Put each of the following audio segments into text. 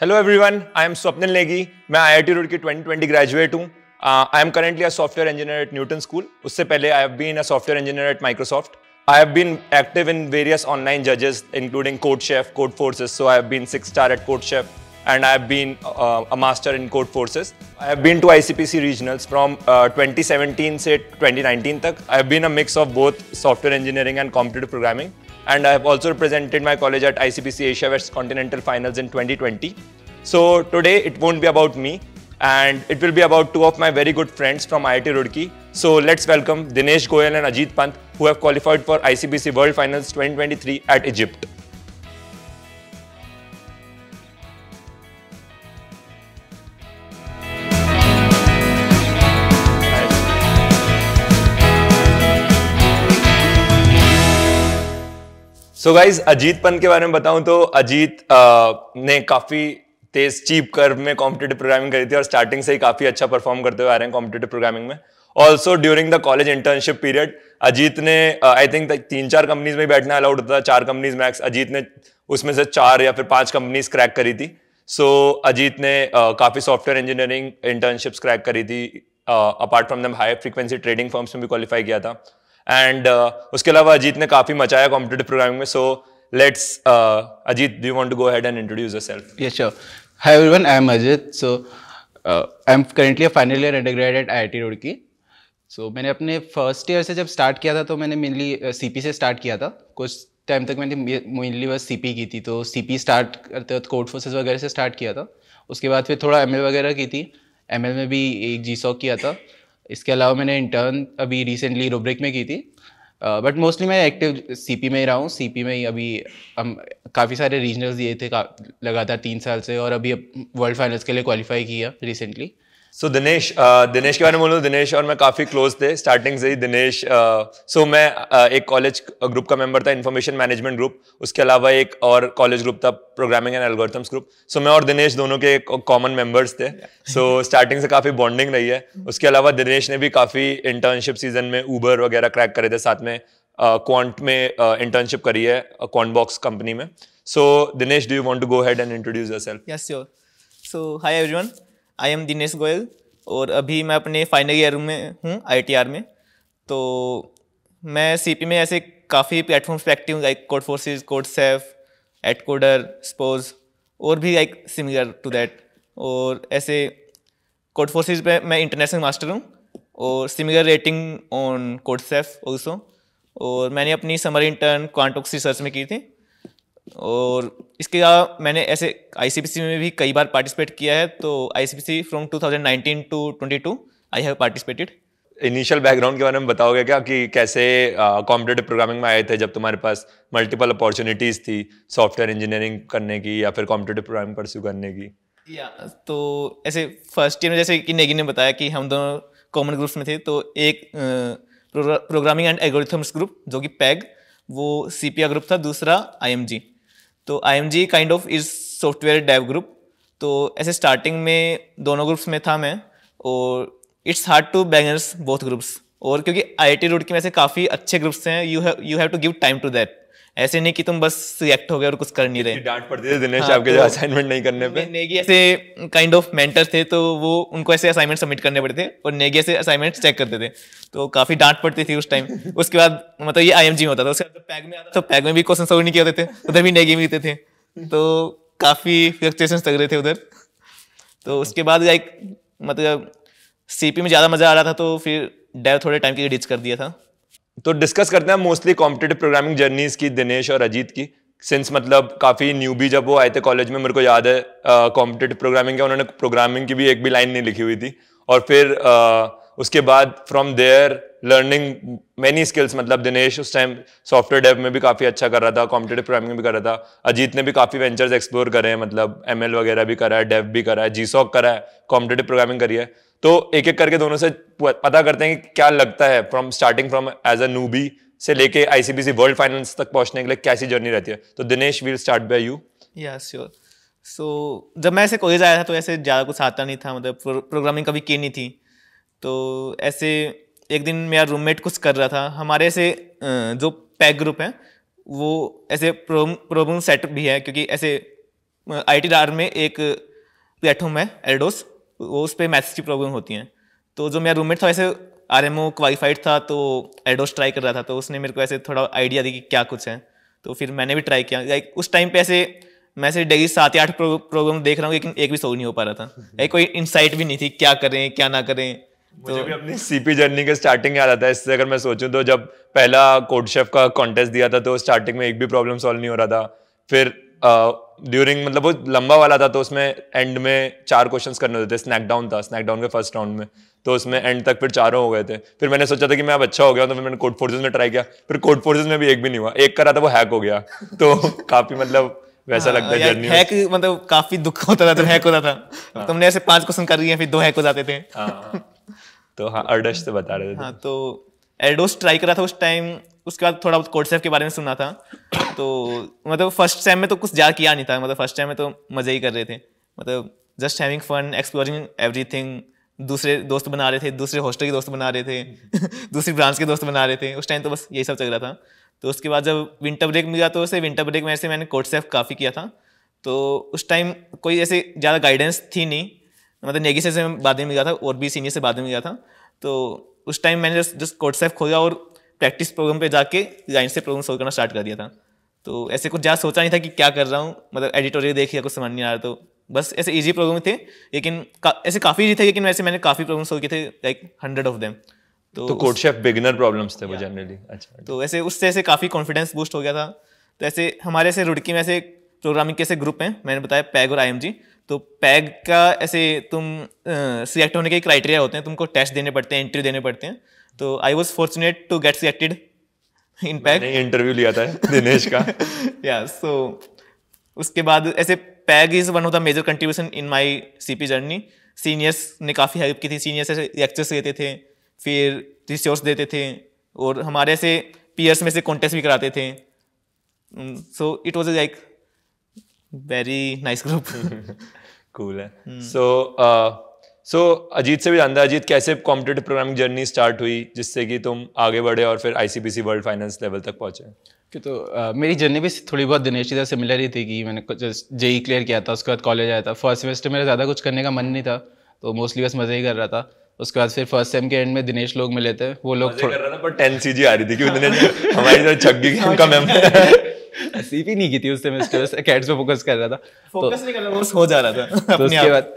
Hello everyone I am Swapnil Negi मैं IIT रोड की 2020 ग्रेजुएट हूँ I am currently a software engineer at Newton School उससे पहले I have been a software engineer at Microsoft I have been active in various online जजेस including CodeChef Codeforces so I have been six star at CodeChef and I have been a master in Codeforces I have been two I C P C regionals from twenty seventeen से twenty nineteen तक. I have been a mix of both software engineering and competitive programming and I have also represented my college at ICPC Asia West Continental Finals in 2020. So today it won't be about me and it will be about two of my very good friends from IIT Roorkee. So let's welcome Dinesh Goyal and Ajit Pant who have qualified for ICPC World Finals 2023 at Egypt. So guys Ajit पन के बारे में बताऊं तो अजीत ने काफी तेज cheap कर में कॉम्पिटेटिव प्रोग्रामिंग करी थी और स्टार्टिंग से ही काफी अच्छा परफॉर्म करते हुए आ रहे हैं कॉम्पिटेटिव प्रोग्रामिंग में also during the college internship period Ajit ने आई थिंक तीन चार कंपनीज में बैठना अलाउड होता था चार कंपनीज मैक्स अजीत ने उसमें से चार या फिर पांच कंपनीज क्रैक करी थी सो so, अजीत ने uh, काफी सॉफ्टवेयर इंजीनियरिंग इंटर्नशिप्स क्रैक करी थी apart from the high frequency trading firms में भी क्वालिफाई किया था एंड uh, उसके अलावा अजीत ने काफ़ी मचाया कॉम्पिटेटिव प्रोग्रामिंग में so let's uh, Ajit do want to go ahead and introduce self yes sure hi everyone I am Ajit so I am currently a final year grad at IIT Roorkee सो मैंने अपने first year से जब start किया था तो मैंने मेनली सी पी से स्टार्ट किया था कुछ टाइम तक मैंने मेनली बस सी पी की थी तो सी पी स्टार्ट करते वक्त कोर्ट फोर्सेज वगैरह से स्टार्ट किया था उसके बाद फिर थोड़ा एम एल वगैरह की थी एम एल में भी एक जी सॉक किया था इसके अलावा मैंने इंटर्न अभी रिसेंटली रूब्रिक में की थी बट uh, मोस्टली मैं एक्टिव सीपी में ही रहा हूँ सीपी में ही अभी हम काफ़ी सारे रीजनल्स दिए थे लगातार तीन साल से और अभी वर्ल्ड फाइनल्स के लिए क्वालिफाई किया रिसेंटली सो दिनेश दिनेश के बारे में बोलूँ दिनेश और मैं काफ़ी क्लोज थे स्टार्टिंग से ही दिनेश सो मैं एक कॉलेज ग्रुप का मेंबर था इन्फॉर्मेशन मैनेजमेंट ग्रुप उसके अलावा एक और कॉलेज ग्रुप था programming and algorithms group so मैं और दिनेश दोनों के कॉमन मेंबर्स थे सो स्टार्टिंग से काफ़ी बॉन्डिंग रही है उसके अलावा दिनेश ने भी काफ़ी इंटर्नशिप सीजन में ऊबर वगैरह क्रैक करे थे साथ में क्वांट uh, में इंटर्नशिप uh, करी है क्वांट बॉक्स कंपनी में so Dinesh do you want to go ahead and introduce yourself yes sure so hi everyone I am Dinesh Goyal और अभी मैं अपने फाइनल ईयर में हूँ आई में तो मैं सी में ऐसे काफ़ी प्लेटफॉर्म्स पे active like Codeforces CodeChef AtCoder SPOJ और भी लाइक सिमिलर टू दैट और ऐसे कोड फोर्सेज पे मैं इंटरनेशनल मास्टर हूँ और similar rating on CodeChef also और मैंने अपनी समर इंटर्न क्वांटोक्स रिसर्च में की थी और इसके अलावा मैंने ऐसे आईसीपीसी में भी कई बार पार्टिसिपेट किया है तो ICPC from 2019 to 22 I have participated initial background के बारे में बताओगे क्या कि कैसे कॉम्पिटेटिव uh, प्रोग्रामिंग में आए थे जब तुम्हारे पास मल्टीपल अपॉर्चुनिटीज थी सॉफ्टवेयर इंजीनियरिंग करने की या फिर कॉम्पिटेटिव प्रोग्रामिंग परस्यू करने की या तो ऐसे फर्स्ट ईयर में जैसे कि नेगी ने बताया कि हम दोनों कॉमन ग्रुप्स में थे तो एक प्रोग्रामिंग एंड एल्गोरिथम्स ग्रुप जो कि पैग वो सी ग्रुप था दूसरा आई तो I M G kind of is software dev group तो ऐसे स्टार्टिंग में दोनों ग्रुप्स में था मैं और it's hard to balance both groups और क्योंकि आई आई रूट की में से काफ़ी अच्छे ग्रुप्स हैं you you have to give time to that ऐसे नहीं कि तुम बस सिलेक्ट हो गए और कुछ कर नहीं रहे डांट पड़ती थी दिनेश हाँ, आपके जो तो असाइनमेंट नहीं करने पे नेगी ऐसे काइंड ऑफ मेंटर थे तो वो उनको ऐसे असाइनमेंट सबमिट करने पड़ते थे और नेगी ऐसे असाइनमेंट चेक करते थे तो काफी डांट पड़ती थी उस टाइम उसके बाद मतलब ये आईएमजी में होता था उसके बाद पैग में आता तो पैग में भी क्वेश्चन सॉल्व नहीं किए होते थे उधर भी नेगी मिलते थे तो काफी फ्रस्ट्रेशन लग रहे थे उधर तो उसके बाद लाइक मतलब सीपी में ज़्यादा मज़ा आ रहा था तो फिर डेव थोड़े टाइम के लिए डिच कर दिया था तो डिस्कस करते हैं मोस्टली कॉम्पिटेटिव प्रोग्रामिंग जर्नीज की दिनेश और अजीत की सिंस मतलब काफ़ी न्यू भी जब वो आए थे कॉलेज में मेरे को याद है कॉम्पिटेटिव प्रोग्रामिंग का उन्होंने प्रोग्रामिंग की भी एक भी लाइन नहीं लिखी हुई थी और फिर uh, उसके बाद from there learning many skills मतलब दिनेश उस टाइम सॉफ्टवेयर डेव में भी काफ़ी अच्छा कर रहा था कॉम्पिटेटिव प्रोग्रामिंग भी कर रहा था अजीत ने भी काफ़ी वेंचर्स एक्सप्लोर करे हैं मतलब एम वगैरह भी करा है डेव भी करा है जी करा है कॉम्पिटेटिव प्रोग्रामिंग करी है तो एक एक करके दोनों से पता करते हैं कि क्या लगता है from starting from as a noobie से लेके आईसीबीसी वर्ल्ड फाइनेंस तक पहुंचने के लिए कैसी जर्नी रहती है तो Dinesh will start by you या श्योर सो जब मैं ऐसे कॉलेज आया था तो ऐसे ज़्यादा कुछ आता नहीं था मतलब प्रो, प्रोग्रामिंग कभी की नहीं थी तो ऐसे एक दिन मेरा रूममेट कुछ कर रहा था हमारे ऐसे जो पैक ग्रुप है वो ऐसे प्रॉब्लम सेट भी है क्योंकि ऐसे आई टी में एक प्लेटफॉर्म है एल्डोस वो उस पर मैथ्स की प्रॉब्लम होती हैं तो जो मेरा रूममेट था वैसे आर एम ओ क्वालिफाइड था तो एडोस ट्राई कर रहा था तो उसने मेरे को ऐसे थोड़ा आइडिया दी कि क्या कुछ है तो फिर मैंने भी ट्राई किया लाइक उस टाइम पे ऐसे मैं ऐसे डेली सात या आठ प्रोग्राम देख रहा हूँ लेकिन एक भी सोल्व नहीं हो पा रहा था लाइक कोई इनसाइट भी नहीं थी क्या करें क्या ना करें तो मुझे तो भी अपनी सीपी जर्नी के स्टार्टिंग याद आता है इससे अगर मैं सोचूं तो जब पहला कोड शेफ का कॉन्टेस्ट दिया था तो स्टार्टिंग में एक भी प्रॉब्लम सॉल्व नहीं हो रहा था फिर ड्यूरिंग मतलब वो लंबा वाला था तो उसमें एंड में चार क्वेश्चन करने होते थे स्नैकडाउन था स्नैकडाउन के फर्स्ट राउंड में तो उसमें एंड तक फिर चारों हो गए थे फिर मैंने सोचा था कि मैं अब अच्छा हो गया तो फिर मैंने कोड फोर्सेज में ट्राई किया फिर कोड फोर्सेज में भी एक भी नहीं हुआ एक करा था वो हैक हो गया तो काफी मतलब वैसा लगता है हैक हाँ, मतलब काफी दुख होता था तो हैक होता था तुमने ऐसे पांच क्वेश्चन कर लिए फिर दो हैक हो जाते थे हाँ। तो हाँ अर्डश से बता रहे थे हाँ तो एडोस ट्राई करा था उस टाइम उसके बाद थोड़ा बहुत कोडसेफ के बारे में सुना था तो मतलब फर्स्ट टाइम में तो कुछ ज़्यादा किया नहीं था मतलब फर्स्ट टाइम में तो मज़े ही कर रहे थे मतलब just having fun exploring everything दूसरे दोस्त बना रहे थे दूसरे हॉस्टल के दोस्त बना रहे थे दूसरी ब्रांच के दोस्त बना रहे थे उस टाइम तो बस यही सब चल रहा था तो उसके बाद जब विंटर ब्रेक मिला तो उसे विंटर ब्रेक में ऐसे मैंने कोडसेफ काफ़ी किया था तो उस टाइम कोई ऐसे ज़्यादा गाइडेंस थी नहीं मतलब नेगी से बाद में मिला था और भी सीनियर से बाद में मिला था तो उस टाइम मैंने जस्ट जस्ट कोडसेफ खोला और प्रैक्टिस प्रोग्राम पे जाके लाइन से प्रॉब्लम सोल्व करना स्टार्ट कर दिया था तो ऐसे कुछ ज़्यादा सोचा नहीं था कि क्या कर रहा हूँ मतलब एडिटोरियल देख या कुछ समझ नहीं आ रहा तो बस ऐसे ईजी प्रॉब्लम थे लेकिन का, ऐसे काफ़ी ईजी थे लेकिन वैसे मैंने काफ़ी प्रॉब्लम सोल्व किए थे लाइक हंड्रेड ऑफ देम तो कोड शेफ बिगिनर प्रॉब्लम्स थे वो जनरली अच्छा, अच्छा तो ऐसे उससे ऐसे काफ़ी कॉन्फिडेंस बूस्ट हो गया था तो ऐसे हमारे ऐसे रुड़की में ऐसे प्रोग्रामिंग के ऐसे ग्रुप हैं मैंने बताया पैग और आई तो पैग का ऐसे तुम सिलेक्ट होने के क्राइटेरिया होते हैं तुमको टेस्ट देने पड़ते हैं इंटरव्यू देने पड़ते हैं तो I was fortunate to get selected in PAG interview लिया था दिनेश का या सो so, उसके बाद ऐसे PAG is one of the major contribution in my C P journey seniors ने काफ़ी हेल्प की थी सीनियर्स ऐसे लेक्चर्स देते थे फिर रिसोर्स देते थे और हमारे ऐसे पीयर्स में से कॉन्टेस्ट भी कराते थे so it was like very nice group cool है सो hmm. सो uh, अजीत से भी जानता है अजीत कैसे कॉम्पिटेटिव प्रोग्रामिंग जर्नी स्टार्ट हुई जिससे कि तुम आगे बढ़े और फिर आईसीपीसी वर्ल्ड फाइनेंस लेवल तक पहुंचे कि तो आ, uh, मेरी जर्नी भी थोड़ी बहुत दिनेश जी से सिमिलर ही थी कि मैंने जस्ट जेई क्लियर e किया था उसके बाद कॉलेज आया था फर्स्ट सेमेस्टर मेरा ज़्यादा कुछ करने का मन नहीं था तो मोस्टली बस मज़े ही कर रहा था उसके बाद फिर फर्स्ट सेम के एंड में दिनेश लोग मिले थे वो लोग थोड़ा कर रहा था पर टेन सी आ रही थी क्योंकि हमारी छग्गी का मैम भी नहीं की थी उस सेमेस्टर कैट्स पे फोकस कर रहा था फोकस तो नहीं कर रहा बस हो जा रहा था तो उसके बाद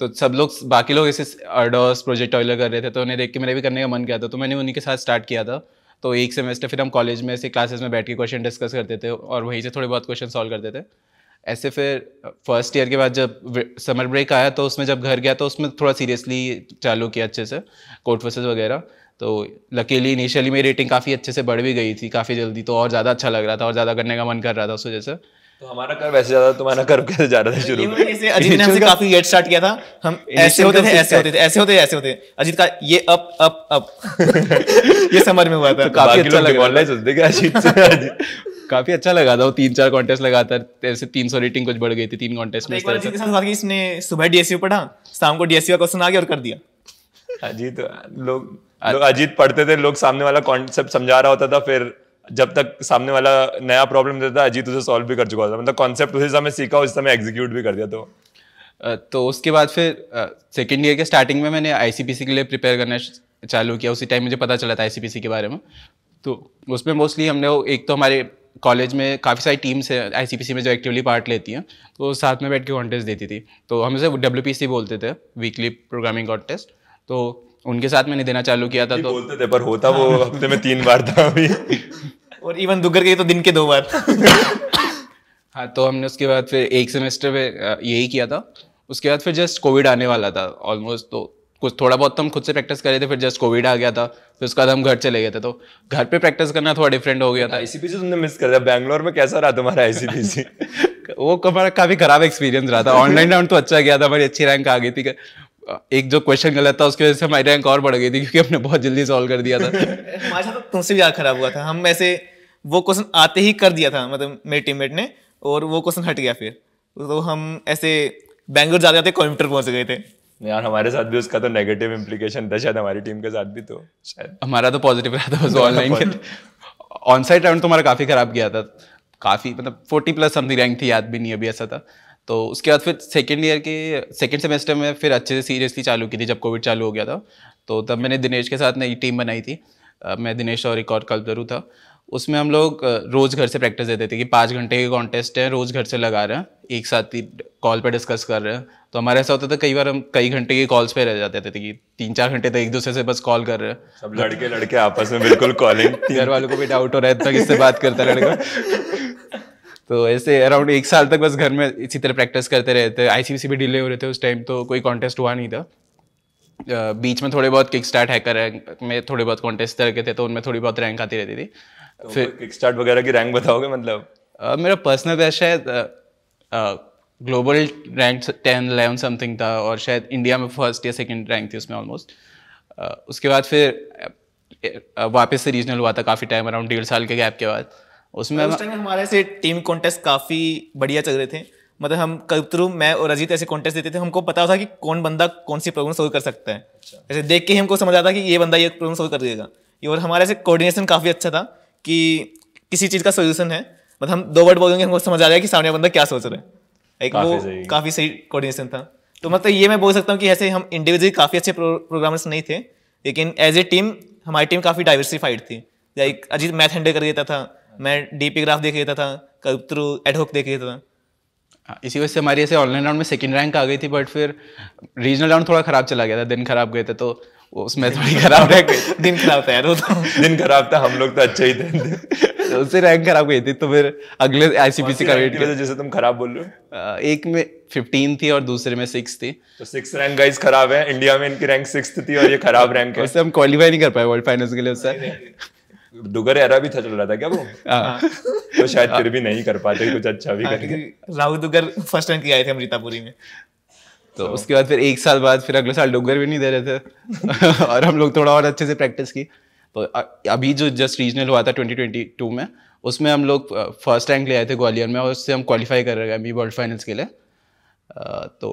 तो सब लोग बाकी लोग इसे अर्डोस प्रोजेक्ट टॉयलर कर रहे थे तो उन्हें देख के मेरा भी करने का मन किया था तो मैंने उन्हीं के साथ स्टार्ट किया था तो एक सेमेस्टर फिर हम कॉलेज में ऐसे क्लासेस में बैठ के क्वेश्चन डिस्कस करते थे और वहीं से थोड़े बहुत क्वेश्चन सॉल्व करते थे ऐसे फिर फर्स्ट ईयर के बाद जब समर ब्रेक आया तो उसमें जब घर गया तो उसमें थोड़ा सीरियसली चालू किया अच्छे से कोर्ट वर्सेज वगैरह तो लकीली इनिशियली मेरी रेटिंग काफ़ी अच्छे से बढ़ भी गई थी काफ़ी जल्दी तो और ज़्यादा अच्छा लग रहा था और ज़्यादा करने का मन कर रहा था उस वजह से तो हमारा कर वैसे ज्यादा तुम्हारा तो कर कैसे जा रहा था शुरू में अजीत ने हमसे काफी गेट स्टार्ट किया था हम ऐसे होते थे ऐसे होते थे ऐसे होते ऐसे होते अजीत का ये अप अप अप ये समझ में हुआ था तो काफी अच्छा लगा ऑनलाइन सोचते अजीत से काफी अच्छा लगा था वो तीन चार कॉन्टेस्ट लगातार से तीन सौ रेटिंग कुछ बढ़ गई थी तीन कॉन्टेस्ट में तो इसने सुबह डीएससी पढ़ा शाम को डीएससी का क्वेश्चन आ गया और कर दिया अजीत लोग लोग अजीत पढ़ते थे लोग सामने वाला कॉन्सेप्ट समझा रहा होता था फिर जब तक सामने वाला नया प्रॉब्लम देता था अजीत उसे सॉल्व भी कर चुका होता मतलब कॉन्सेप्ट उसी समय सीखा उसी समय एग्जीक्यूट भी कर दिया तो तो उसके बाद फिर सेकेंड ईयर के स्टार्टिंग में मैंने आई के लिए प्रिपेयर करना चालू किया उसी टाइम मुझे पता चला था आई के बारे में तो उसमें मोस्टली हमने वो एक तो हमारे कॉलेज में काफ़ी सारी टीम्स हैं आई में जो एक्टिवली पार्ट लेती हैं तो साथ में बैठ के कॉन्टेस्ट देती थी तो हम उसे डब्ल्यू बोलते थे वीकली प्रोग्रामिंग कॉन्टेस्ट तो उनके साथ मैंने देना चालू किया था तो बोलते थे पर होता वो हाँ। हफ्ते में तीन बार था अभी और इवन दुगर के तो दिन के दो बार हाँ तो हमने उसके बाद फिर एक सेमेस्टर में यही किया था उसके बाद फिर जस्ट कोविड आने वाला था ऑलमोस्ट तो कुछ थोड़ा बहुत तो हम खुद से प्रैक्टिस कर रहे थे फिर जस्ट कोविड आ गया था फिर उसके बाद हम घर चले गए थे तो घर पे प्रैक्टिस करना थोड़ा डिफरेंट हो गया था आई सी तो तुमने मिस कर दिया बैंगलोर में कैसा रहा तुम्हारा आईसीपी वो हमारा काफ़ी खराब एक्सपीरियंस रहा था ऑनलाइन राउंड तो अच्छा गया था हमारी अच्छी रैंक आ गई थी एक जो क्वेश्चन गलत था उसकी वजह से हमारी रैंक और बढ़ गई थी क्योंकि हमने बहुत जल्दी सॉल्व कर दिया था हमारे साथ तो तुमसे भी याद खराब हुआ था हम ऐसे वो क्वेश्चन आते ही कर दिया था मतलब मेरे टीममेट ने और वो क्वेश्चन हट गया फिर तो हम ऐसे बैंगलोर जाते जाते कॉम्प्यूटर पहुंच गए थे यार हमारे साथ भी उसका तो नेगेटिव इम्प्लीकेशन था शायद हमारी टीम के साथ भी तो शायद हमारा तो पॉजिटिव रहा था बस ऑनलाइन ऑन साइड राउंड तो हमारा काफ़ी ख़राब गया था काफ़ी मतलब फोर्टी प्लस समथिंग रैंक थी याद भी नहीं अभी ऐसा था तो उसके बाद फिर सेकेंड ईयर के सेकेंड सेमेस्टर में फिर अच्छे से सीरियसली चालू की थी जब कोविड चालू हो गया था तो तब मैंने दिनेश के साथ नई टीम बनाई थी मैं दिनेश और रिकॉर्ड कल कल्परू था उसमें हम लोग रोज़ घर से प्रैक्टिस देते थे कि पाँच घंटे के कॉन्टेस्ट हैं रोज़ घर से लगा रहे हैं एक साथ ही कॉल पर डिस्कस कर रहे हैं तो हमारे ऐसा होता था कई बार हम कई घंटे के कॉल्स पे रह जाते थे कि तीन चार घंटे तक तो एक दूसरे से बस कॉल कर रहे हैं सब लड़के लड़के आपस में बिल्कुल कॉलिंग घर वालों को भी डाउट हो रहा है इतना इससे बात करता लड़का तो ऐसे अराउंड एक साल तक बस घर में इसी तरह प्रैक्टिस करते रहते आईसीसी भी डिले हो रहे थे उस टाइम तो कोई कॉन्टेस्ट हुआ नहीं था बीच में थोड़े बहुत किक स्टार्ट हैकर रैंक में थोड़े बहुत कॉन्टेस्ट करके के थे तो उनमें थोड़ी बहुत रैंक आती रहती थी तो फिर किक स्टार्ट वगैरह की रैंक बताओगे मतलब मेरा पर्सनल बेस्ट शायद global rank ten eleven something था और शायद इंडिया में फर्स्ट या सेकेंड रैंक थी उसमें ऑलमोस्ट uh, उसके बाद फिर वापस से रीजनल हुआ था काफ़ी टाइम अराउंड डेढ़ साल के गैप के बाद उसमें उस टाइम हमारे से टीम कॉन्टेस्ट काफ़ी बढ़िया चल रहे थे मतलब हम कल्पतरु मैं और अजीत ऐसे कॉन्टेस्ट देते थे हमको पता था कि कौन बंदा कौन सी प्रॉब्लम सोल्व कर सकता है अच्छा। ऐसे देख के हमको समझ आता कि ये बंदा ये प्रॉब्लम सोल्व कर देगा और हमारे से कोऑर्डिनेशन काफ़ी अच्छा था कि किसी चीज़ का सोल्यूशन है मतलब हम दो वर्ड बोलेंगे हमको समझ आ रहा है कि सामने बंदा क्या सोच रहा है एक वो काफ़ी सही कोऑर्डिनेशन था तो मतलब ये मैं बोल सकता हूँ कि ऐसे हम इंडिविजुअली काफ़ी अच्छे प्रोग्रामर्स नहीं थे लेकिन एज ए टीम हमारी टीम काफ़ी डाइवर्सिफाइड थी लाइक अजीत मैथ हैंडल कर देता था मैं डीपी ग्राफ देख लेता था कब थ्रू एडहोक देख लेता था हाँ, इसी वजह से हमारी ऐसे ऑनलाइन राउंड में सेकंड रैंक आ गई थी बट फिर रीजनल राउंड थोड़ा खराब चला गया था दिन खराब गए थे तो उसमें थोड़ी खराब रैंक दिन खराब था यार वो तो दिन खराब था हम लोग तो अच्छे ही थे तो उससे रैंक खराब गई थी तो फिर अगले आईसीपीसी का वेट किया जैसे तुम खराब बोल रहे हो एक में फिफ्टीन थी और दूसरे में सिक्स थी तो सिक्स रैंक गाइस खराब है इंडिया में इनकी रैंक सिक्स थी और ये खराब रैंक है उससे हम क्वालिफाई नहीं कर पाए वर्ल्ड फाइनल्स के लिए उससे डुगर एरा भी था चल रहा था क्या वो हाँ। तो शायद फिर भी नहीं कर पाते कुछ अच्छा भी हाँ, करके राहुल डुगर फर्स्ट टाइम की आए थे अमृतापुरी में तो so, उसके बाद फिर एक साल बाद फिर अगले साल डुगर भी नहीं दे रहे थे और हम लोग थोड़ा और अच्छे से प्रैक्टिस की तो अभी जो जस्ट रीजनल हुआ था 2022 में उसमें हम लोग फर्स्ट रैंक ले आए थे ग्वालियर में और उससे हम क्वालिफाई कर रहे हैं अभी वर्ल्ड फाइनल्स के लिए तो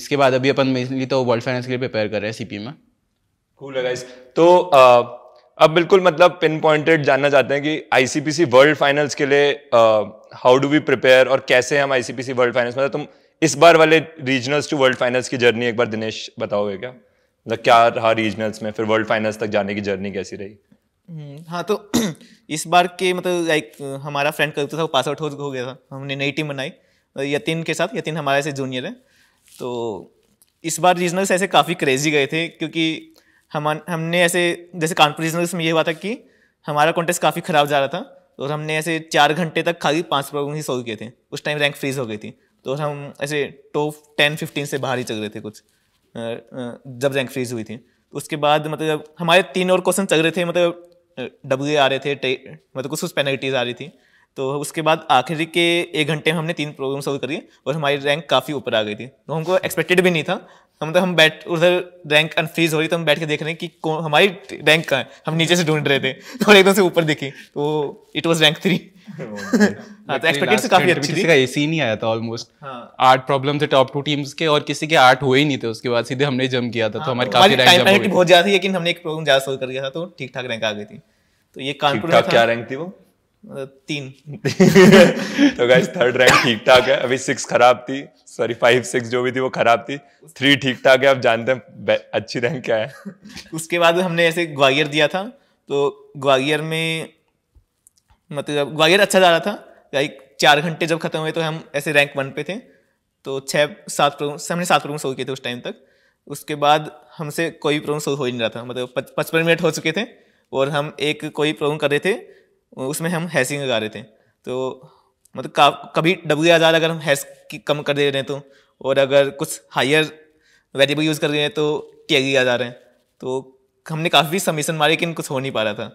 इसके बाद अभी अपन मेनली तो वर्ल्ड फाइनल्स के लिए प्रिपेयर कर रहे हैं सीपी में कूल है गाइस तो अब बिल्कुल मतलब पिन पॉइंटेड जानना चाहते हैं कि आईसीपीसी वर्ल्ड फाइनल्स के लिए हाउ डू वी प्रिपेयर और कैसे हम आईसीपीसी वर्ल्ड फाइनल्स मतलब तुम इस बार वाले रीजनल्स टू वर्ल्ड फाइनल्स की जर्नी एक बार दिनेश बताओगे क्या मतलब क्या रहा रीजनल्स में फिर वर्ल्ड फाइनल्स तक जाने की जर्नी कैसी रही हम्म, हाँ तो इस बार के मतलब लाइक हमारा फ्रेंड कविता तो था वो पास आउट हो गया था हमने नई टीम बनाई यतीन के साथ यतीन हमारे से जूनियर है तो इस बार रीजनल्स ऐसे काफ़ी क्रेजी गए थे क्योंकि हम हमने ऐसे जैसे कॉन्फ्रेंस में ये हुआ था कि हमारा कॉन्टेस्ट काफ़ी ख़राब जा रहा था और हमने ऐसे चार घंटे तक खाली पाँच प्रॉब्लम ही सॉल्व किए थे उस टाइम रैंक फ्रीज हो गई थी तो हम ऐसे टॉप टेन फिफ्टीन से बाहर ही चल रहे थे कुछ जब रैंक फ्रीज हुई थी उसके बाद मतलब हमारे तीन और क्वेश्चन चल रहे थे मतलब डब्ल्यू आ रहे थे मतलब कुछ कुछ पेनल्टीज आ रही थी तो उसके बाद आखिरी के एक घंटे में हमने तीन प्रॉब्लम सॉल्व करी और हमारी रैंक काफ़ी ऊपर आ गई थी तो हमको एक्सपेक्टेड भी नहीं था मतलब हम बैठ उधर रैंक अनफ्रीज हो रही तो हम बैठ के देख रहे हैं कि हमारी रैंक कहाँ है हम नीचे से ढूंढ रहे थे तो एकदम से ऊपर देखे तो it was rank three expected से काफी अच्छी थी का एसी नहीं आया था ऑलमोस्ट हाँ। आठ प्रॉब्लम थे टॉप टू टीम्स के और किसी के आठ हुए ही नहीं थे उसके बाद सीधे हमने जम किया था तो हाँ, काफी बहुत ज्यादा थी लेकिन हमने एक प्रॉब्लम ज्यादा सोल्व कर गया था तो ठीक ठाक रैंक आ गई थी तो ये कानपुर क्या रैंक थी वो तीन तो गाइस थर्ड रैंक ठीक ठाक है अभी सिक्स खराब थी सॉरी फाइव सिक्स जो भी थी वो खराब थी थ्री ठीक ठाक है आप जानते हैं अच्छी रैंक क्या है उसके बाद हमने ऐसे ग्वालियर दिया था तो ग्वालियर में मतलब ग्वालियर अच्छा जा रहा था लाइक चार घंटे जब खत्म हुए तो हम ऐसे रैंक वन पे थे तो छः सात प्रोग्राम हमने सात प्रोग्राम सोल्व किए थे उस टाइम तक उसके बाद हमसे कोई प्रॉब्लम सोल्व हो ही नहीं रहा था मतलब पचपन मिनट हो चुके थे और हम एक कोई प्रॉब्लम कर रहे थे उसमें हम हैसिंग लगा रहे थे तो मतलब कभी डब्ल्यू आज़ाद अगर हम हैस की कम कर दे रहे हैं तो और अगर कुछ हायर वेरिएबल यूज़ कर रहे हैं तो टी e जा रहे हैं तो हमने काफ़ी समीशन मारे लेकिन कुछ हो नहीं पा रहा था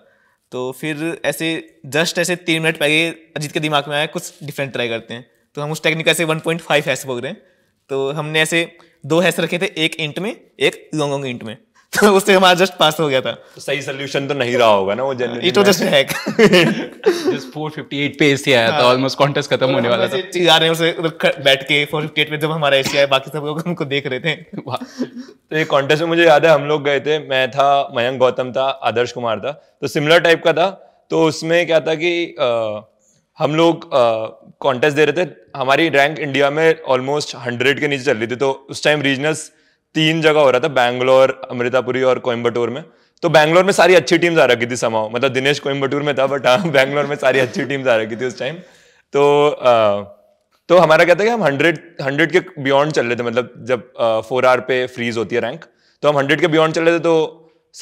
तो फिर ऐसे जस्ट ऐसे तीन मिनट पहले अजीत के दिमाग में आया कुछ डिफरेंट ट्राई करते हैं तो हम उस टेक्निक ऐसे वन पॉइंट फाइव हैस बोल रहे हैं तो हमने ऐसे दो हैस रखे थे एक इंट में एक लॉन्ग इंट में तो उससे हमारा जस्ट पास हो गया था तो सही सोल्यूशन तो नहीं रहा होगा ना वो generally it was just hack जिस 458 पे एसी आया था ऑलमोस्ट हाँ। कांटेस्ट खत्म होने वाला था चीज आ रहे हैं उसे बैठ के 458 पे जब हमारा एसी आया बाकी सब लोग हमको देख रहे थे तो ये कॉन्टेस्ट में मुझे याद है हम लोग गए थे मैं था मयंक गौतम था आदर्श कुमार था तो सिमिलर टाइप का था तो उसमें क्या था कि हम लोग कॉन्टेस्ट दे रहे थे हमारी रैंक इंडिया में ऑलमोस्ट हंड्रेड के नीचे चल रही थी तो उस टाइम रीजनल्स तीन जगह हो रहा था बैंगलोर अमृतापुरी और कोयम्बटूर में तो बैंगलोर में सारी अच्छी टीम्स आ रखी थी समाओ मतलब दिनेश कोयम्बटूर में था बट हाँ बैंगलोर में सारी अच्छी टीम्स आ रखी थी उस टाइम तो आ, तो हमारा क्या था कि हम हंड्रेड हंड्रेड के बियॉन्ड चल रहे थे मतलब जब फोर आर पे फ्रीज होती है रैंक तो हम हंड्रेड के बियॉन्ड चल रहे थे तो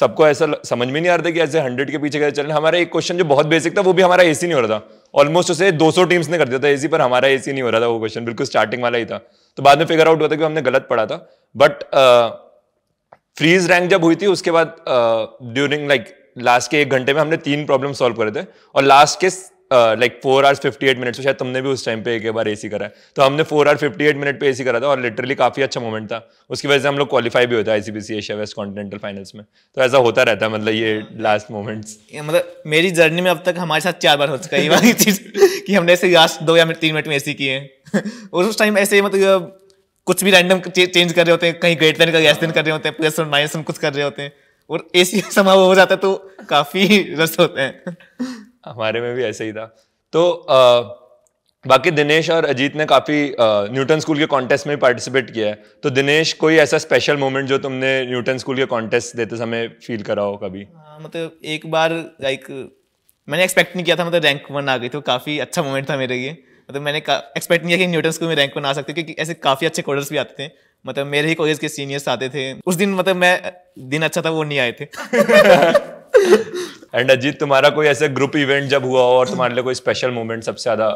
सबको ऐसा समझ में नहीं आ रहा था कि ऐसे हंड्रेड के पीछे कैसे चल रहे हमारा एक क्वेश्चन जो बहुत बेसिक था वो भी हमारा ए नहीं हो रहा था ऑलमोस्ट उसे दो टीम्स ने कर दिया था एसी पर हमारा एसी नहीं हो रहा था वो क्वेश्चन बिल्कुल स्टार्टिंग वाला ही था तो बाद में फिगर आउट हुआ था कि हमने गलत पढ़ा था बट फ्रीज रैंक जब हुई थी उसके बाद ड्यूरिंग लाइक लास्ट के एक घंटे में हमने तीन प्रॉब्लम सॉल्व करे थे और लास्ट के like four hours fifty eight minutes शायद तुमने भी उस टाइम पे एक बार एसी करा है तो हमने four hour fifty eight minute पे एसी करा था और लिटरली काफी अच्छा मोमेंट था उसकी वजह से हम लोग क्वालिफाई भी होता है ICPC Asia West continental finals में तो ऐसा होता रहता है मतलब ये लास्ट मोमेंट्स मतलब मेरी जर्नी में अब तक हमारे साथ चार बार हो चुका है ये वाली चीज कि हमने ऐसे लास्ट दो या तीन मिनट में ए सी किए हैं और उस टाइम ऐसे मतलब कुछ भी रैंडम चेंज कर रहे होते हैं कहीं ग्रेट लाइन का गैस दिन कर रहे होते हैं प्लस वन माइनस कुछ कर रहे होते हैं और ए सी समा हो जाता है तो काफ़ी रस होते हैं हमारे में भी ऐसा ही था तो आ, बाकी दिनेश और अजीत ने काफ़ी न्यूटन स्कूल के कॉन्टेस्ट में पार्टिसिपेट किया है तो दिनेश कोई ऐसा स्पेशल मोमेंट जो तुमने न्यूटन स्कूल के कॉन्टेस्ट देते समय फील करा हो कभी आ, हाँ, मतलब एक बार लाइक मैंने एक्सपेक्ट नहीं किया था मतलब रैंक वन आ गई तो काफ़ी अच्छा मोमेंट था मेरे लिए मतलब मैंने एक्सपेक्ट नहीं किया कि न्यूटन स्कूल में रैंक बना ना सकते क्योंकि ऐसे काफ़ी अच्छे कोडर्स भी आते थे मतलब मेरे ही कॉलेज के सीनियर्स आते थे उस दिन मतलब मैं दिन अच्छा था वो नहीं आए थे एंड अजीत तुम्हारा कोई ऐसा ग्रुप इवेंट जब हुआ हो और तुम्हारे लिए कोई स्पेशल मोमेंट सबसे ज़्यादा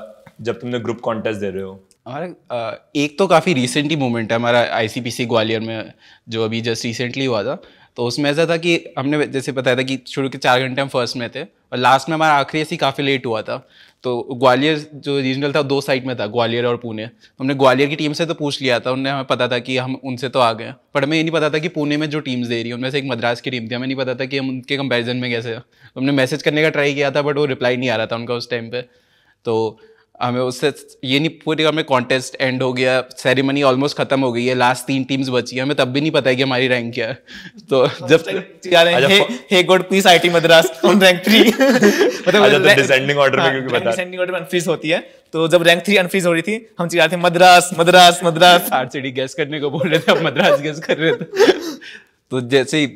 जब तुमने ग्रुप कॉन्टेस्ट दे रहे हो हमारा एक तो काफ़ी रिसेंटली मोमेंट है हमारा आईसीपीसी ग्वालियर में जो अभी जस्ट रिसेंटली हुआ था तो उसमें ऐसा था कि हमने जैसे बताया था कि शुरू के चार घंटे हम फर्स्ट में थे और लास्ट में हमारा आखिरी ऐसी काफ़ी लेट हुआ था तो ग्वालियर जो रीजनल था दो साइड में था ग्वालियर और पुणे हमने ग्वालियर की टीम से तो पूछ लिया था उनने हमें पता था कि हम उनसे तो आ गए पर हमें ये नहीं पता था कि पुणे में जो टीम्स दे रही है उनमें से एक मद्रास की टीम थी हमें नहीं पता था कि हम उनके कंपेरिजन में कैसे हमने मैसेज करने का ट्राई किया था बट वो रिप्लाई नहीं आ रहा था उनका उस टाइम पर तो हमें उससे ये नहीं पूरी हमें कॉन्टेस्ट एंड हो गया सेरेमनी ऑलमोस्ट खत्म हो गई है लास्ट तीन टीम्स बची है हमें तब भी नहीं पता है कि हमारी रैंक क्या है तो जब अच्छा, hey good peace IIT Madras हम रैंक 3 मतलब डिसेंडिंग अच्छा, ऑर्डर तो में हाँ, क्योंकि पता डिसेंडिंग ऑर्डर में अनफ्रीज होती है तो जब रैंक 3 अनफ्रीज हो रही थी हम चिल्ला रहे थे मद्रास मद्रास मद्रास आरसीडी गेस करने को बोल रहे थे अब मद्रास गेस कर रहे थे तो जैसे ही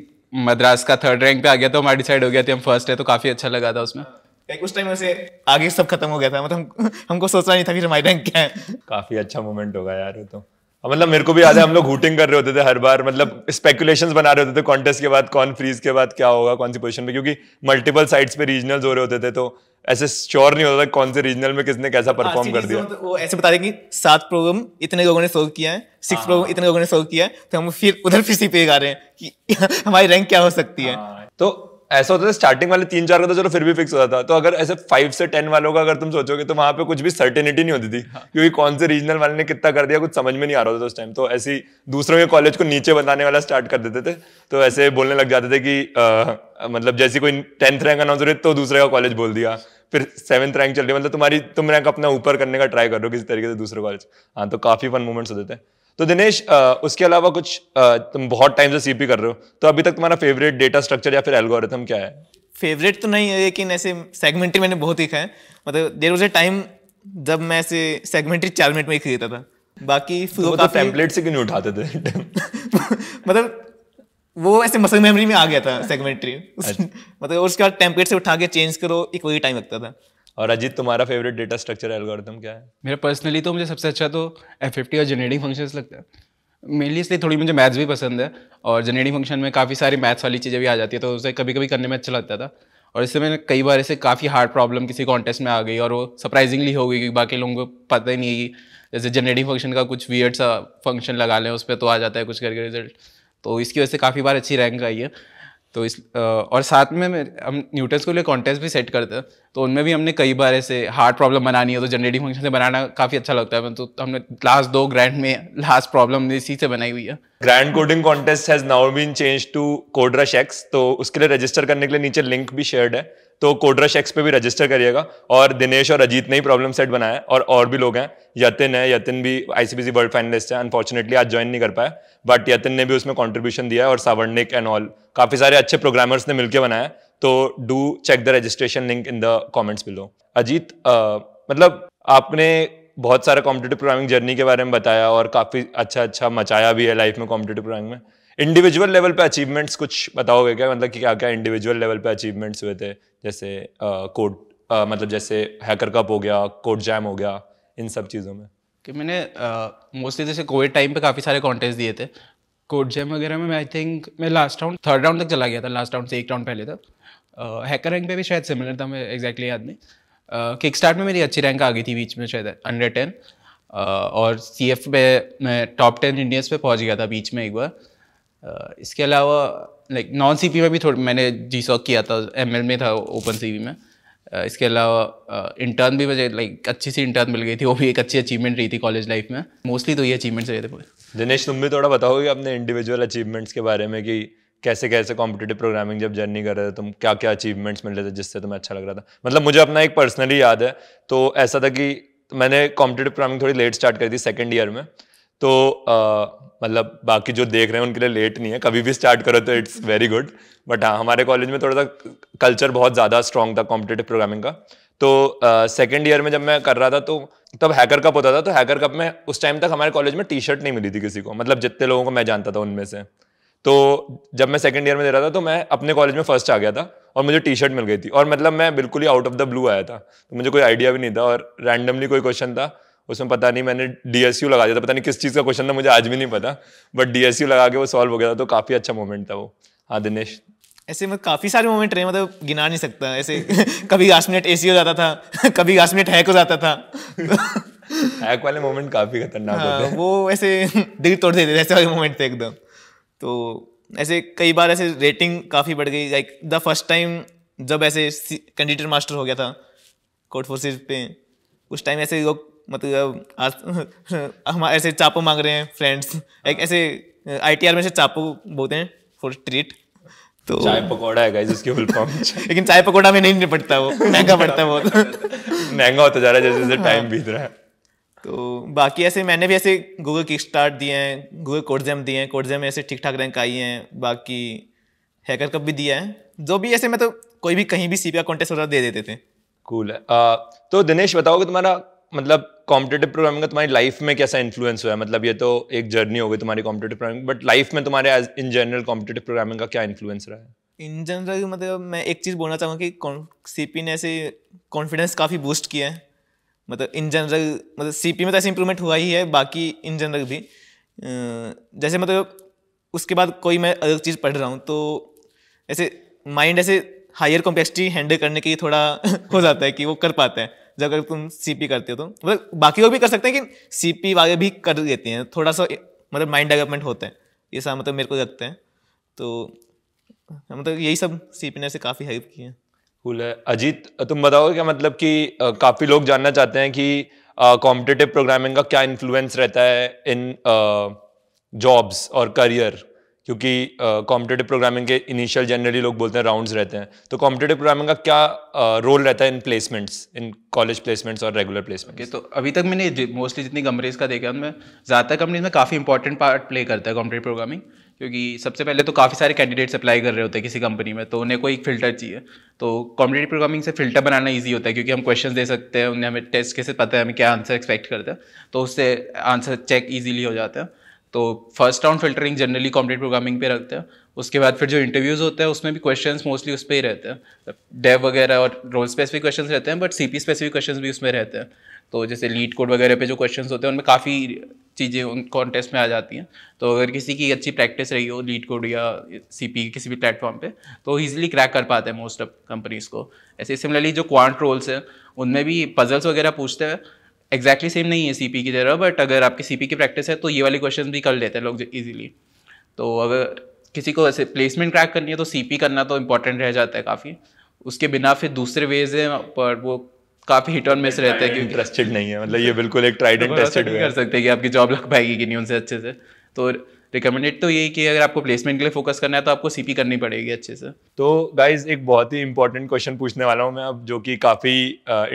मद्रास का थर्ड रैंक पे आ गया तो हमारा डिसाइड हो गया था हम फर्स्ट है तो काफी अच्छा लगा था उसमें लाइक उस टाइम से आगे सब खत्म हो गया था मतलब हम, हमको सोचना नहीं था फिर हमारी रैंक क्या है काफी अच्छा मोमेंट होगा यार तो मतलब मेरे को भी याद है हम लोग हुटिंग कर रहे होते थे हर बार मतलब स्पेकुलेशंस बना रहे होते थे कॉन्टेस्ट के बाद कौन फ्रीज के बाद क्या होगा कौन सी पोजीशन में क्योंकि मल्टीपल साइड्स पे रीजनल हो रहे होते थे तो ऐसे श्योर नहीं होता था कौन से रीजनल में किसने कैसा परफॉर्म हाँ, कर दिया तो वो ऐसे बता रहे कि सात प्रोग्राम इतने लोगों ने सोल्व किया है सिक्स प्रोग्राम हाँ। इतने लोगों ने सोल्व किया है तो हम फिर उधर फिर सी पे गा रहे हैं कि हमारी रैंक क्या हो सकती है हाँ। तो ऐसा होता था स्टार्टिंग वाले तीन चार का तो चलो फिर भी फिक्स होता था तो अगर ऐसे फाइव से टेन वालों का अगर तुम सोचोगे तो वहाँ पे कुछ भी सर्टेनिटी नहीं होती थी हाँ। क्योंकि कौन से रीजनल वाले ने कितना कर दिया कुछ समझ में नहीं आ रहा था उस टाइम तो ऐसे दूसरों के कॉलेज को नीचे बताने वाला स्टार्ट कर देते थे तो ऐसे बोलने लग जाते थे कि आ, मतलब जैसे कोई टेंथ रैंक अनाउंस हो रही तो दूसरे का कॉलेज बोल दिया फिर सेवंथ रैंक चल रही मतलब तुम्हारी तुम रैंक अपना ऊपर करने का ट्राई करो किसी तरीके से दूसरे कॉलेज हाँ तो काफ़ी फन मोमेंट्स होते थे तो दिनेश उसके अलावा कुछ तुम बहुत टाइम से सीपी कर रहे हो तो अभी तक तुम्हारा फेवरेट डेटा स्ट्रक्चर या फिर एल्गोरिथम क्या है फेवरेट तो नहीं है लेकिन ऐसे सेगमेंट्री मैंने बहुत ही खाया मतलब देर वॉज ए टाइम जब मैं ऐसे सेगमेंट्री चार मिनट में ही खरीदता था बाकी फ्लो तो, तो टेम्पलेट से क्यों नहीं उठाते थे मतलब वो ऐसे मसल मेमोरी में आ गया था सेगमेंट्री अच्छा। मतलब उसके बाद टेम्पलेट से उठा के चेंज करो एक वही टाइम लगता था और अजीत तुम्हारा फेवरेट डेटा स्ट्रक्चर एल्गोरिथम क्या है मेरा पर्सनली तो मुझे सबसे अच्छा तो एफ और जनरेटिंग फंक्शंस लगता है मेनली इसलिए थोड़ी मुझे मैथ्स भी पसंद है और जनरेटिंग फंक्शन में काफ़ी सारी मैथ्स वाली चीज़ें भी आ जाती है तो उसे कभी कभी करने में अच्छा लगता था और इससे मैंने कई बार ऐसे काफ़ी हार्ड प्रॉब्लम किसी कॉन्टेस्ट में आ गई और वो सरप्राइजिंगली हो गई क्योंकि बाकी लोगों को पता ही नहीं है कि जैसे जनरेटिंग फंक्शन का कुछ वियर्ड सा फंक्शन लगा लें उस पर तो आ जाता है कुछ करके रिजल्ट तो इसकी वजह से काफ़ी बार अच्छी रैंक आई है तो इस और साथ में हम न्यूटन्स के लिए कॉन्टेस्ट भी सेट करते हैं तो उनमें भी हमने कई बार ऐसे हार्ड प्रॉब्लम बनानी है तो जनरेटिंग फंक्शन से बनाना काफ़ी अच्छा लगता है तो हमने लास्ट दो ग्रैंड में लास्ट प्रॉब्लम इसी से बनाई हुई है grand coding contest has now been change to CodeRush X तो उसके लिए रजिस्टर करने के लिए नीचे लिंक भी शेयर्ड है तो कोडरश एक्स पे भी रजिस्टर करिएगा और दिनेश और अजीत ने ही प्रॉब्लम सेट बनाया और और भी लोग हैं यतिन है यतिन भी आईसीबीसी वर्ल्ड फाइनलिस्ट है अनफॉर्चुनेटली आज ज्वाइन नहीं कर पाया बट यतिन ने भी उसमें कॉन्ट्रीब्यूशन दिया है और सावर्णिक एंड ऑल काफी सारे अच्छे प्रोग्रामर्स ने मिलकर बनाया तो do check the registration link in the comments below Ajit मतलब आपने बहुत सारा कॉम्पिटेटिव प्रोग्रामिंग जर्नी के बारे में बताया और काफी अच्छा अच्छा मचाया भी है लाइफ में कॉम्पिटेटिव प्रोग्रामिंग में इंडिविजुअल लेवल पे अचीवमेंट्स कुछ बताओगे क्या मतलब कि क्या क्या इंडिविजुअल लेवल पे अचीवमेंट्स हुए थे जैसे कोड मतलब जैसे हैकर कप हो गया कोड जैम हो गया इन सब चीज़ों में कि मैंने मोस्टली जैसे कोविड टाइम पे काफ़ी सारे कॉन्टेस्ट दिए थे कोड जैम वगैरह में आई थिंक मैं लास्ट राउंड थर्ड राउंड तक चला गया था लास्ट राउंड से एक राउंड पहले था हैकर रैंक पे भी शायद सिमिलर था मैं एग्जैक्टली याद नहीं किक स्टार्ट में मेरी अच्छी रैंक आ गई थी बीच में शायद अंडर टेन और सी एफ पे मैं टॉप टेन इंडियंस पे पहुंच गया था बीच में एक बार इसके अलावा लाइक नॉन सी में भी थोड़ा मैंने जी किया था एम में था ओपन सी में इसके अलावा इंटर्न भी मुझे लाइक अच्छी सी इंटर्न मिल गई थी वो भी एक अच्छी अचीवमेंट रही थी कॉलेज लाइफ में मोस्टली तो ये अचीवमेंट्स रहे थे दिनेश तुम भी थोड़ा बताओगे अपने इंडिविजुअल अचीवमेंट्स के बारे में कि कैसे कैसे कॉम्पिटेटिव प्रोग्रामिंग जब जर्नी कर रहे थे तुम क्या क्या अचीवमेंट्स मिल रहे थे जिससे तुम्हें अच्छा लग रहा था मतलब मुझे अपना एक पर्सनली याद है तो ऐसा था कि मैंने कॉम्पिटेटिव प्रोग्रामिंग थोड़ी लेट स्टार्ट करी थी सेकेंड ईयर में तो मतलब बाकी जो देख रहे हैं उनके लिए लेट नहीं है कभी भी स्टार्ट करो तो इट्स वेरी गुड बट हाँ हमारे कॉलेज में थोड़ा सा कल्चर बहुत ज़्यादा स्ट्रॉन्ग था कॉम्पिटेटिव प्रोग्रामिंग का तो सेकेंड uh, ईयर में जब मैं कर रहा था तो तब हैकर कप होता था तो हैकर कप में उस टाइम तक हमारे कॉलेज में टी शर्ट नहीं मिली थी किसी को मतलब जितने लोगों को मैं जानता था उनमें से तो जब मैं सेकेंड ईयर में दे रहा था तो मैं अपने कॉलेज में फर्स्ट आ गया था और मुझे टी शर्ट मिल गई थी और मतलब मैं बिल्कुल ही आउट ऑफ द ब्लू आया था तो मुझे कोई आइडिया भी नहीं था और रैंडमली कोई क्वेश्चन था उसमें पता नहीं मैंने डीएसयू लगा दिया था पता नहीं किस चीज़ का क्वेश्चन था मुझे आज भी नहीं पता बट डीएसयू लगा के वो सॉल्व हो गया था तो काफ़ी अच्छा मोमेंट था वो हाँ दिनेश ऐसे मतलब काफ़ी सारे मोमेंट रहे मतलब गिना नहीं सकता ऐसे कभी लास्ट मिनट ए हो जाता था कभी लास्ट मिनट हैक हो जाता था हैक वाले मोमेंट काफ़ी खतरनाक हाँ, होते हैं वो ऐसे दिल तोड़ देते ऐसे वाले मोमेंट थे एकदम तो ऐसे कई बार ऐसे रेटिंग काफ़ी बढ़ गई लाइक द फर्स्ट टाइम जब ऐसे कंडीटर मास्टर हो गया था कोर्ट फोर्सेज पे उस टाइम ऐसे लोग मतलब हम ऐसे चापू मांग रहे हैं फ्रेंड्स एक ऐसे आईटीआर में से चापू बोलते हैं फॉर ट्रीट तो चाय पकौड़ा है गाइस फुल फॉर्म लेकिन चाय पकौड़ा में नहीं निपटता वो महंगा पड़ता है बहुत महंगा होता जा रहा है जैसे जैसे टाइम हाँ। बीत रहा है तो बाकी ऐसे मैंने भी ऐसे गूगल किक स्टार्ट दिए हैं गूगल कोडजेम दिए हैं कोडजेम में ऐसे ठीक ठाक रैंक आई हैं बाकी हैकर कप भी दिया है जो भी ऐसे मतलब कोई भी कहीं भी सीपीआर कॉन्टेस्ट वगैरह दे देते थे कूल है तो दिनेश बताओगे तुम्हारा मतलब कॉम्पिटेटिव प्रोग्रामिंग का तुम्हारी लाइफ में कैसा इन्फ्लुएंस हुआ है मतलब ये तो एक जर्नी हो गई तुम्हारी कॉम्पिटेटिव प्रोग्रामिंग बट लाइफ में तुम्हारे age in general competitive programming का क्या इन्फ्लुएंस रहा है इन जनरल मतलब मैं एक चीज़ बोलना चाहूँगा कि सी पी ने ऐसे कॉन्फिडेंस काफ़ी बूस्ट किया है मतलब इन जनरल मतलब सी पी में तो ऐसे इंप्रूवमेंट हुआ ही है बाकी इन जनरल भी जैसे मतलब उसके बाद कोई मैं अलग चीज़ पढ़ रहा हूँ तो ऐसे माइंड ऐसे हायर कॉम्प्लेक्सिटी हैंडल करने के लिए थोड़ा हो जाता है कि वो कर पाता है जब अगर तुम सीपी करते हो तो मतलब बाकी लोग भी कर सकते हैं लेकिन सीपी वाले भी कर देते हैं थोड़ा सा मतलब माइंड डेवलपमेंट होते हैं ये सब मतलब मेरे को लगता है तो मतलब यही सब सीपी ने से काफ़ी हेल्प की है कूल है अजीत तुम बताओ क्या मतलब कि काफ़ी लोग जानना चाहते हैं कि कॉम्पिटेटिव प्रोग्रामिंग का क्या इन्फ्लुएंस रहता है इन जॉब्स और करियर क्योंकि कॉम्पिटेटिव प्रोग्रामिंग के इनिशियल जनरली लोग बोलते हैं राउंड्स रहते हैं तो कॉम्पिटेटिव प्रोग्रामिंग का क्या रोल uh, रहता है in placements in college placements और रेगुलर प्लेसमेंट okay, तो अभी तक मैंने मोस्टली जितनी कंपनीज का देखा उनमें ज़्यादातर कंपनीज में काफ़ी इंपॉर्टेंट पार्ट प्ले करता है कॉम्पिटेटिव प्रोग्रामिंग क्योंकि सबसे पहले तो काफ़ी सारे कैंडिडेट्स अप्लाई कर रहे होते हैं किसी कंपनी में तो उन्हें कोई फिल्टर चाहिए तो कॉम्पिटेटिव प्रोग्रामिंग से फिल्टर बनाना ईजी होता है क्योंकि हम क्वेश्चन दे सकते हैं उन्हें हमें टेस्ट कैसे पता है हमें क्या आंसर एक्सपेक्ट करते हैं तो उससे आंसर चेक ईजिली हो जाता है तो first round filtering generally competitive programming पे रखते हैं उसके बाद फिर जो इंटरव्यूज़ होते हैं उसमें भी क्वेश्चंस मोस्टली उस पर ही रहते हैं डेव वगैरह और रोल स्पेसिफिक क्वेश्चंस रहते हैं बट सीपी स्पेसिफिक क्वेश्चंस भी उसमें रहते हैं तो जैसे लीड कोड वगैरह पे जो क्वेश्चंस होते हैं उनमें काफ़ी चीज़ें उन कॉन्टेस्ट में आ जाती हैं तो अगर किसी की अच्छी प्रैक्टिस रही हो लीड कोड या सी पी किसी भी प्लेटफॉर्म पर तो ईजिली क्रैक कर पाते हैं मोस्ट ऑफ कंपनीज़ को ऐसे सिमिलरली जो क्वांट रोल्स हैं उनमें भी पजल्स वगैरह पूछते हैं एग्जैक्टली सेम नहीं है सीपी की तरह बट अगर आपकी सीपी की प्रैक्टिस है तो ये वाले क्वेश्चन भी कर लेते हैं लोग इजीली तो अगर किसी को ऐसे प्लेसमेंट क्रैक करनी है तो सीपी करना तो इम्पोर्टेंट रह जाता है काफ़ी उसके बिना फिर दूसरे वेज हैं पर वो काफ़ी हिट और मिस रहते हैं कि इंटरेस्टेड नहीं है मतलब ये बिल्कुल एक ट्राइड एंड टेस्टेड कर सकते हैं कि आपकी जॉब लग पाएगी कि नहीं उनसे अच्छे से तो रिकमेंडेड तो यही कि अगर आपको प्लेसमेंट के लिए फोकस करना है तो आपको सीपी करनी पड़ेगी अच्छे से तो गाइज एक बहुत ही इंपॉर्टेंट क्वेश्चन पूछने वाला हूँ मैं अब जो कि काफ़ी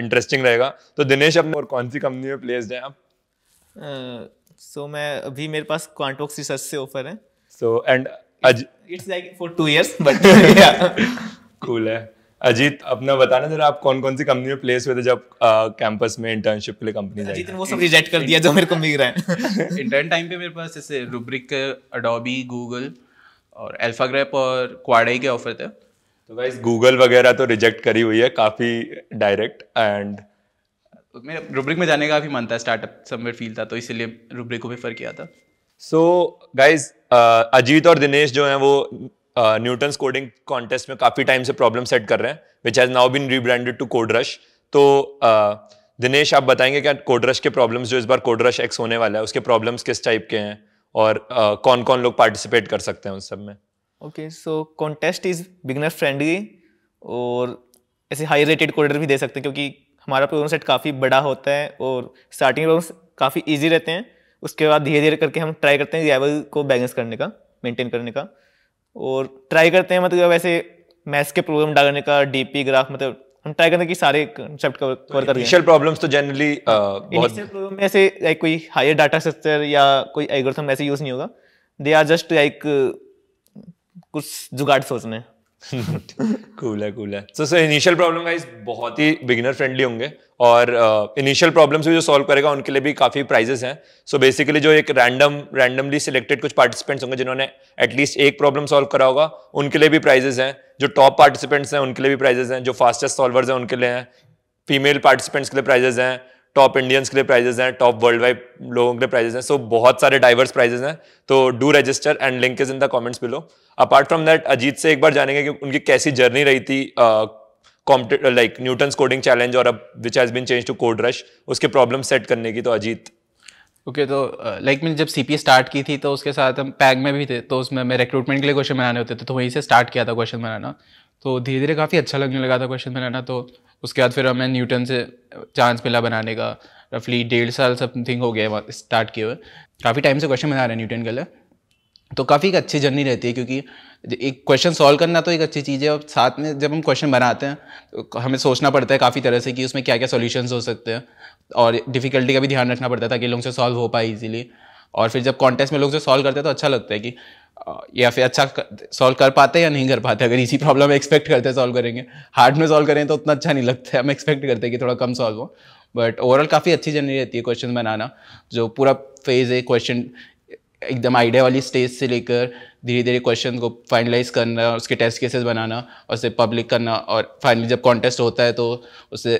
इंटरेस्टिंग रहेगा तो दिनेश अब और कौन सी कंपनी में प्लेस्ड हैं आप सो मैं अभी मेरे पास क्वांटोक्स रिसर्च से ऑफर है so and it's like for two years but cool है अजीत अपना बताना जरा आप कौन कौन सी कंपनी में प्लेस हुए थे जब कैंपस में इंटर्नशिप के लिए कंपनी अजीत ने वो सब रिजेक्ट कर दिया जो मेरे को मिल रहा है इंटर्न टाइम पे मेरे पास जैसे रूब्रिक अडोबी गूगल और अल्फाग्रैप और क्वाडाई के ऑफर थे तो गाइस गूगल वगैरह तो रिजेक्ट करी हुई है काफ़ी डायरेक्ट एंड मेरा रूब्रिक में जाने का काफ़ी मन था स्टार्टअप समवेयर फील था तो इसीलिए रूब्रिक को प्रेफर किया था सो गाइस अजीत और दिनेश जो हैं वो न्यूटन कोडिंग कॉन्टेस्ट में काफ़ी टाइम से प्रॉब्लम सेट कर रहे हैं which has now been rebranded to code CodeRush तो uh, दिनेश आप बताएंगे क्या कोड रश के प्रॉब्लम्स जो इस बार कोड रश एक्स होने वाला है उसके प्रॉब्लम्स किस टाइप के हैं और uh, कौन कौन लोग पार्टिसिपेट कर सकते हैं उन सब में okay so contest is beginner friendly और ऐसे हाई रेटेड कोडर भी दे सकते हैं क्योंकि हमारा प्रोग्राम सेट काफ़ी बड़ा होता है और स्टार्टिंग प्रोग्राम काफ़ी ईजी रहते हैं उसके बाद धीरे धीरे करके हम ट्राई करते हैं लेवल को बैलेंस करने का मेनटेन करने का और ट्राई करते हैं मतलब वैसे मैथ्स के प्रॉब्लम डालने का डीपी ग्राफ मतलब हम ट्राई करते हैं कि सारे कंसेप्ट कवर कवर कर इनिशियल प्रॉब्लम्स तो जनरली इनिशियल प्रॉब्लम में ऐसे लाइक कोई हायर डाटा स्ट्रक्चर या कोई एल्गोरिथम ऐसे यूज नहीं होगा दे आर जस्ट लाइक कुछ जुगाड़ सोचने कूल है कूल है so sir initial problem guys बहुत ही बिगिनर फ्रेंडली होंगे और इनिशियल uh, प्रॉब्लम्स भी जो सॉल्व करेगा उनके लिए भी काफ़ी प्राइजेस हैं सो so बेसिकली जो एक रैंडम रैंडमली सिलेक्टेड कुछ पार्टिसिपेंट्स होंगे जिन्होंने एटलीस्ट एक प्रॉब्लम सॉल्व करा होगा उनके लिए भी प्राइजेस हैं जो टॉप पार्टिसिपेंट्स हैं उनके लिए भी प्राइजेस हैं जो फास्टेस्ट सॉल्वर्स हैं उनके लिए हैं फीमेल पार्टिसिपेंट्स के लिए प्राइजेस हैं टॉप इंडियंस के लिए प्राइजेस हैं टॉप वर्ल्ड वाइड लोगों के लिए प्राइजेस हैं सो so, बहुत सारे डाइवर्स प्राइजेस हैं तो do register and link is in the comments below apart from that Ajit से एक बार जानेंगे कि उनकी कैसी जर्नी रही थी लाइक न्यूटन कोडिंग चैलेंज और अब which has been change to code rush उसके प्रॉब्लम सेट करने की तो अजीत ओके okay, तो लाइक uh, मैंने जब सी स्टार्ट की थी तो उसके साथ हम पैग में भी थे तो उसमें मैं रिक्रूटमेंट के लिए क्वेश्चन बनाने होते थे तो वहीं से स्टार्ट किया था क्वेश्चन बनाना तो धीरे धीरे काफ़ी अच्छा लगने लगा था क्वेश्चन बनाना तो उसके बाद फिर हमें न्यूटन से चांस मिला बनाने का रफली डेढ़ साल समथिंग हो गया स्टार्ट किए हुए काफ़ी टाइम से क्वेश्चन बना रहे हैं न्यूटन के लिए तो काफ़ी एक अच्छी जर्नी रहती है क्योंकि एक क्वेश्चन सॉल्व करना तो एक अच्छी चीज़ है और साथ में जब हम क्वेश्चन बनाते हैं तो हमें सोचना पड़ता है काफ़ी तरह से कि उसमें क्या क्या सोल्यूशन हो सकते हैं और डिफ़िकल्टी का भी ध्यान रखना पड़ता है ताकि लोग से सॉल्व हो पाए इजीली और फिर जब कॉन्टेस्ट में लोग से सॉल्व करते हैं तो अच्छा लगता है कि या फिर अच्छा सॉल्व कर पाते या नहीं कर पाते अगर इसी प्रॉब्लम में एक्सपेक्ट करते हैं सॉल्व करेंगे हार्ड में सॉल्व करें तो उतना अच्छा नहीं लगता है हम एक्सपेक्ट करते हैं कि थोड़ा कम सॉल्व हो बट ओवरऑल काफ़ी अच्छी जनरी रहती है क्वेश्चन बनाना जो पूरा फेज है क्वेश्चन एकदम आइडिया वाली स्टेज से लेकर धीरे धीरे क्वेश्चन को फाइनलाइज करना उसके टेस्ट केसेस बनाना और उसे पब्लिक करना और फाइनली जब कॉन्टेस्ट होता है तो उसे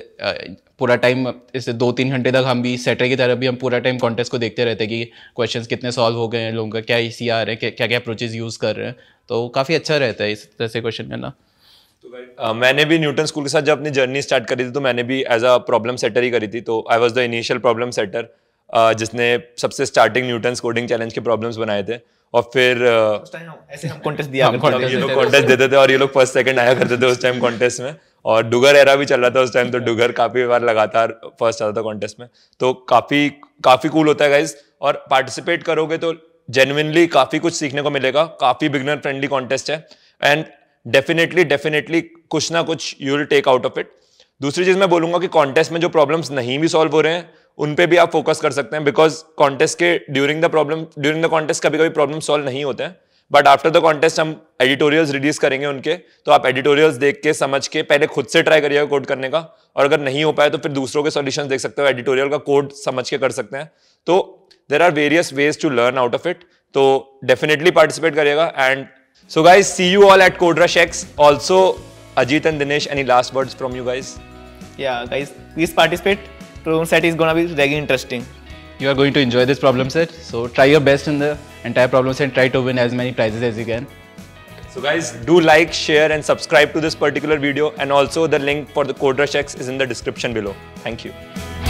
पूरा टाइम इसे दो तीन घंटे तक हम भी सेटर की तरफ भी हम पूरा टाइम कॉन्टेस्ट को देखते रहते हैं कि क्वेश्चन कितने सॉल्व हो गए हैं लोगों का क्या ई सी आ रहे हैं क्या क्या अप्रोचेज यूज़ कर रहे हैं तो काफ़ी अच्छा रहता है इस तरह से क्वेश्चन करना तो Uh, मैंने भी न्यूटन स्कूल के साथ जब अपनी जर्नी स्टार्ट करी थी तो मैंने भी एज अ प्रॉब्लम सेटर ही करी थी तो I was the initial problem setter जिसने सबसे स्टार्टिंग न्यूटन कोडिंग चैलेंज के प्रॉब्लम्स बनाए थे और फिर कॉन्टेस्ट ये लोग तो कॉन्टेस्ट देते थे और ये लोग फर्स्ट सेकंड आया करते थे उस टाइम कॉन्टेस्ट में और डुगर एरा भी चल रहा था उस टाइम तो डुगर काफ़ी बार लगातार फर्स्ट आता था कॉन्टेस्ट में तो काफ़ी काफ़ी कूल होता है गाइज और पार्टिसिपेट करोगे तो जेनुनली काफ़ी कुछ सीखने को मिलेगा काफ़ी बिगनर फ्रेंडली कॉन्टेस्ट है एंड डेफिनेटली डेफिनेटली कुछ ना कुछ you will take out of it दूसरी चीज़ मैं बोलूंगा कि कॉन्टेस्ट में जो प्रॉब्लम्स नहीं भी सॉल्व हो रहे हैं उन पे भी आप फोकस कर सकते हैं बिकॉज कॉन्टेस्ट के during the problem during the contest कभी कभी प्रॉब्लम सॉल्व नहीं होते हैं बट आफ्टर द कॉन्टेस्ट हम एडिटोरियल्स रिलीज करेंगे उनके तो आप एडिटोरियल्स देख के समझ के पहले खुद से ट्राई करिएगा कोड करने का और अगर नहीं हो पाए तो फिर दूसरों के सॉल्यूशंस देख सकते हो एडिटोरियल का कोड समझ के कर सकते हैं तो there are various ways to learn out of it तो डेफिनेटली पार्टिसिपेट करिएगा and so guys see you all at code rush X also Ajit and Dinesh any last word from you guys yeah guys please participate problem set is gonna be very interesting. You are going to enjoy this problem set, so try your best in the entire problem set try to win as many prizes as you can. So guys, do like, share and subscribe to this particular video and also the link for the code rush X is in the description below. Thank you.